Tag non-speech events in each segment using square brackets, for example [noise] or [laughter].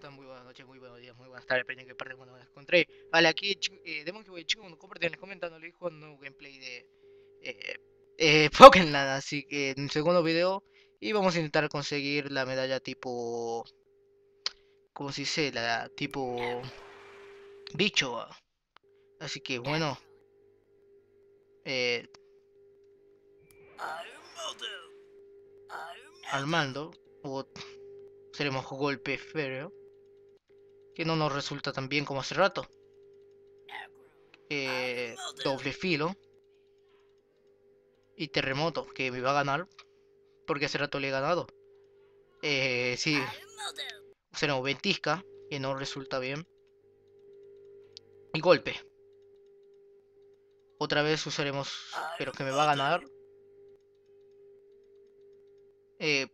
¿cómo Muy buenas noches, muy buenos días, muy buenas tardes, depende que qué parte cuando me encontré. Vale, aquí eh, Demon Kiwi, chicos, cuando comparten, les comentando, le un gameplay de eh, eh [laughs] Pokémon, así que en el segundo video, y vamos a intentar conseguir la medalla tipo, ¿cómo se dice? La tipo bicho, ah. así que bueno, eh, al mando, o seremos golpe férreo que no nos resulta tan bien como hace rato. Eh, doble filo y terremoto, que me va a ganar porque hace rato le he ganado. Eh, sí, Usaremos ventisca, que no resulta bien. Y golpe. Otra vez usaremos, pero que me va a ganar. Eh,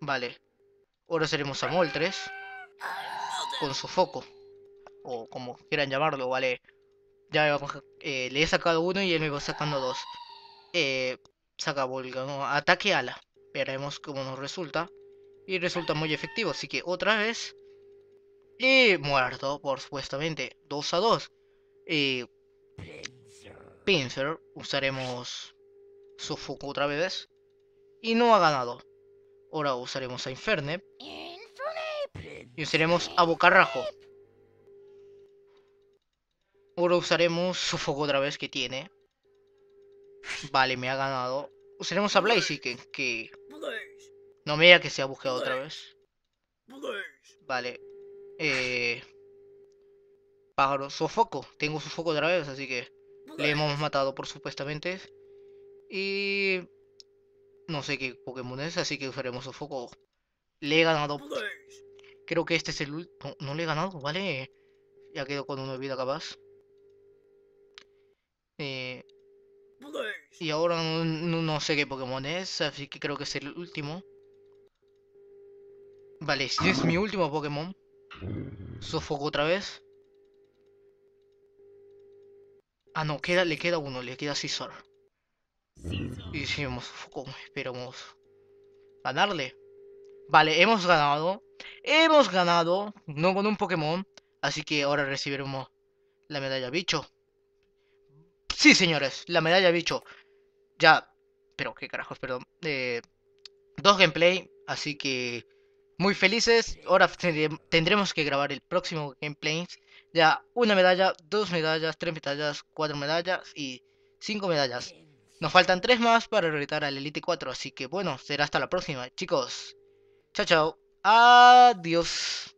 vale. Ahora seremos a Moltres con su foco o como quieran llamarlo, ¿vale? Ya eh, le he sacado uno y él me va sacando dos. Eh, saca ataque ala. Veremos cómo nos resulta. Y resulta muy efectivo, así que otra vez. Y eh, muerto, por supuestamente. 2 a 2. Y. Pincer, usaremos foco otra vez. Y no ha ganado. Ahora usaremos a Inferne y usaremos a bocarrajo. Ahora usaremos su Foco otra vez que tiene. Vale, me ha ganado. Usaremos a Blaze que, No me diga que se ha buscado otra vez. Vale. Eh... Pájaro, sofoco. Tengo Foco otra vez, así que... Le hemos matado, por supuestamente. Y... No sé qué Pokémon es, así que usaremos su Foco. Le he ganado Creo que este es el último. No, le he ganado, ¿vale? Ya quedo con una vida capaz. Eh, y ahora no, sé qué Pokémon es, así que creo que es el último. Vale, este es mi último Pokémon. Sofoco otra vez. Ah, no, queda, le queda uno, le queda César. Y si hemos sofocado, esperamos ganarle. Vale, hemos ganado. Hemos ganado, no con un Pokémon, así que ahora recibiremos la medalla bicho. Sí, señores, la medalla bicho. Ya, pero qué carajos, perdón. Eh, dos gameplay, así que muy felices. Ahora tendremos que grabar el próximo gameplay. Ya, una medalla, dos medallas, tres medallas, cuatro medallas y cinco medallas. Nos faltan tres más para retar al Elite 4, así que bueno, será hasta la próxima, chicos. Chao, chao. Adiós.